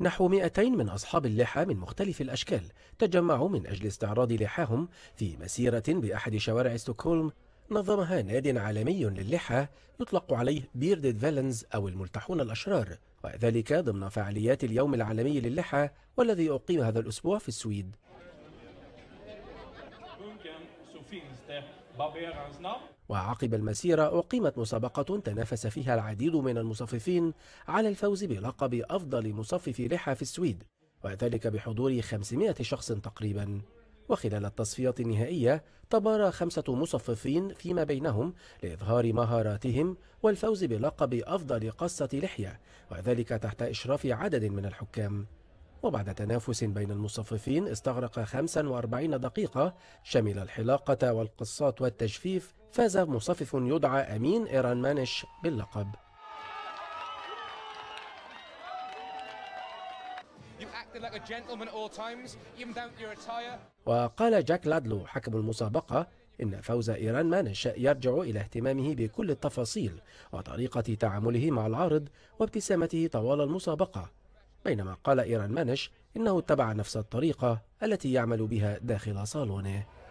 نحو 200 من أصحاب اللحى من مختلف الأشكال تجمعوا من أجل استعراض لحاهم في مسيرة بأحد شوارع ستوكهولم نظمها ناد عالمي للحى يطلق عليه بيردد فيلنز أو الملتحون الأشرار وذلك ضمن فعاليات اليوم العالمي للحى والذي أقيم هذا الأسبوع في السويد نعم؟ وعقب المسيرة أقيمت مسابقة تنافس فيها العديد من المصففين على الفوز بلقب أفضل مصفف لحى في السويد وذلك بحضور 500 شخص تقريبا وخلال التصفية النهائية تبارى خمسة مصففين فيما بينهم لإظهار مهاراتهم والفوز بلقب أفضل قصة لحية وذلك تحت إشراف عدد من الحكام وبعد تنافس بين المصففين استغرق 45 دقيقة شمل الحلاقة والقصات والتجفيف فاز مصفف يدعى أمين إيران مانش باللقب وقال جاك لادلو حكم المسابقة إن فوز إيران مانش يرجع إلى اهتمامه بكل التفاصيل وطريقة تعامله مع العارض وابتسامته طوال المسابقة بينما قال إيران مانش إنه اتبع نفس الطريقة التي يعمل بها داخل صالونه